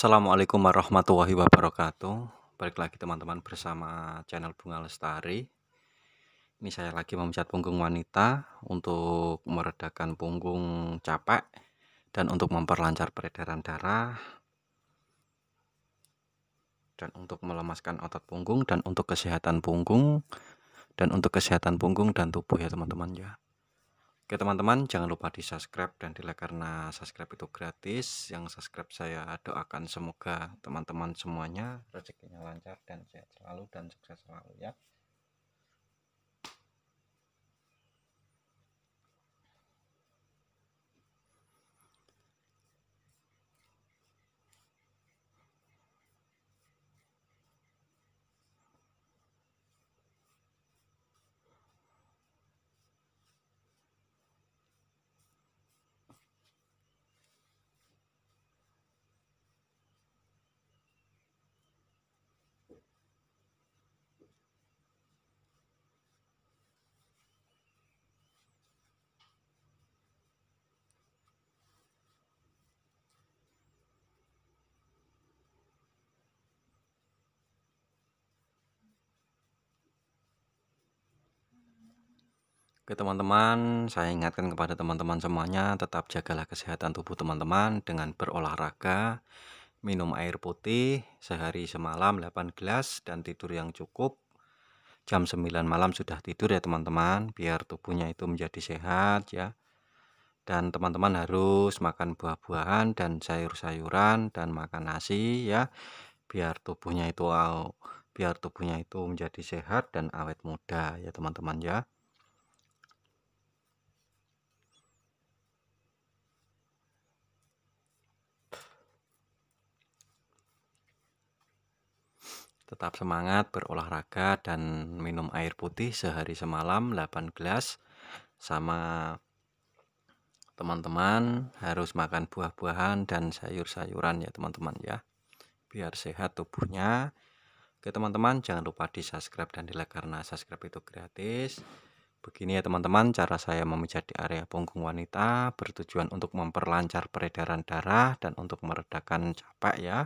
Assalamualaikum warahmatullahi wabarakatuh Balik lagi teman-teman bersama channel Bunga Lestari Ini saya lagi memijat punggung wanita Untuk meredakan punggung capek Dan untuk memperlancar peredaran darah Dan untuk melemaskan otot punggung Dan untuk kesehatan punggung Dan untuk kesehatan punggung dan tubuh ya teman-teman ya Oke teman-teman, jangan lupa di subscribe dan di like karena subscribe itu gratis. Yang subscribe saya doakan semoga teman-teman semuanya rezekinya lancar dan sehat selalu dan sukses selalu ya. Oke teman-teman, saya ingatkan kepada teman-teman semuanya tetap jagalah kesehatan tubuh teman-teman dengan berolahraga, minum air putih sehari semalam 8 gelas dan tidur yang cukup. Jam 9 malam sudah tidur ya teman-teman, biar tubuhnya itu menjadi sehat ya. Dan teman-teman harus makan buah-buahan dan sayur-sayuran dan makan nasi ya, biar tubuhnya itu biar tubuhnya itu menjadi sehat dan awet muda ya teman-teman ya. Tetap semangat berolahraga dan minum air putih sehari semalam 8 gelas sama teman-teman harus makan buah-buahan dan sayur-sayuran ya teman-teman ya biar sehat tubuhnya Oke teman-teman jangan lupa di subscribe dan di like karena subscribe itu gratis Begini ya teman-teman cara saya memijat di area punggung wanita bertujuan untuk memperlancar peredaran darah dan untuk meredakan capek ya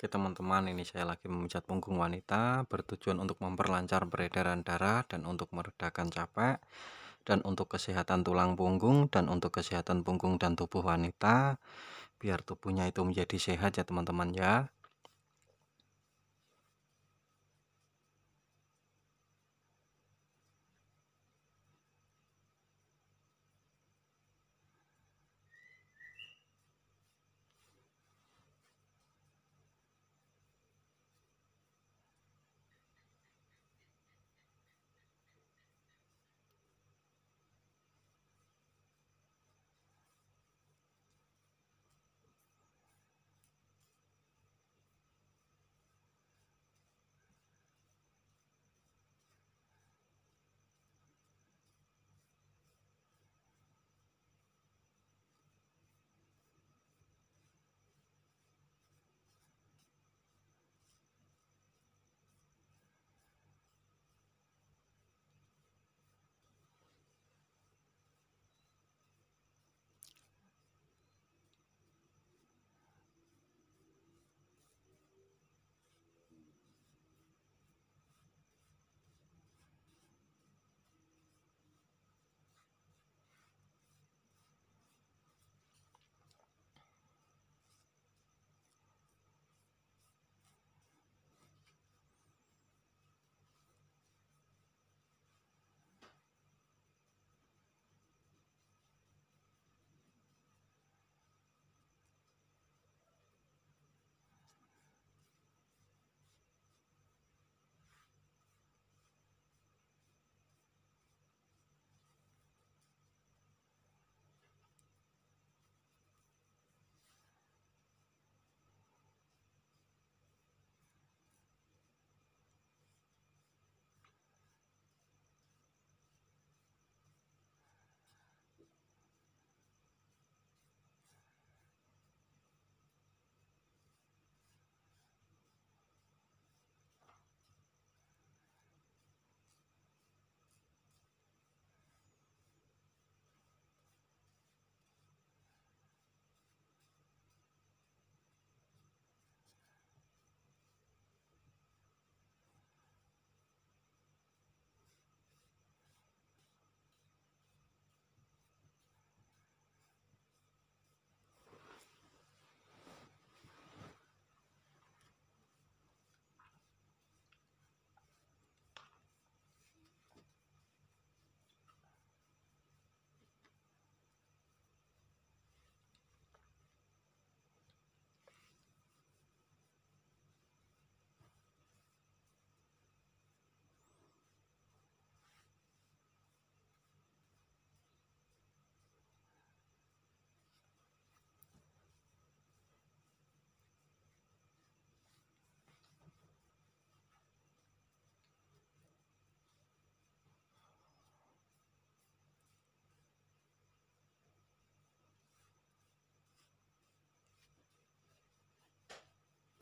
Oke teman-teman, ini saya lagi memijat punggung wanita bertujuan untuk memperlancar peredaran darah dan untuk meredakan capek dan untuk kesehatan tulang punggung dan untuk kesehatan punggung dan tubuh wanita biar tubuhnya itu menjadi sehat ya teman-teman ya.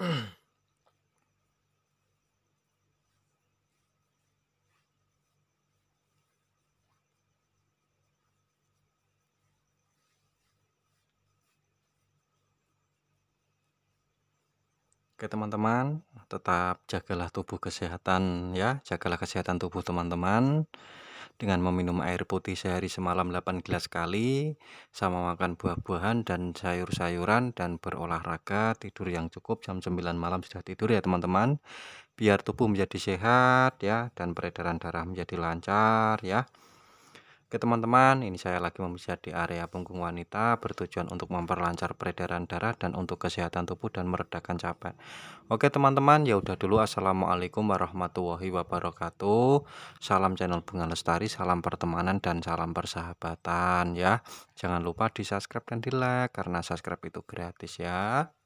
Oke teman-teman, tetap jagalah tubuh kesehatan ya, jagalah kesehatan tubuh teman-teman dengan meminum air putih sehari semalam 8 gelas kali, sama makan buah-buahan dan sayur-sayuran dan berolahraga, tidur yang cukup jam 9 malam sudah tidur ya teman-teman. Biar tubuh menjadi sehat ya dan peredaran darah menjadi lancar ya. Oke teman-teman, ini saya lagi memijat di area punggung wanita bertujuan untuk memperlancar peredaran darah dan untuk kesehatan tubuh dan meredakan capek. Oke teman-teman, ya udah dulu Assalamualaikum warahmatullahi wabarakatuh. Salam channel Bunga Lestari, salam pertemanan dan salam persahabatan ya. Jangan lupa di subscribe dan di like karena subscribe itu gratis ya.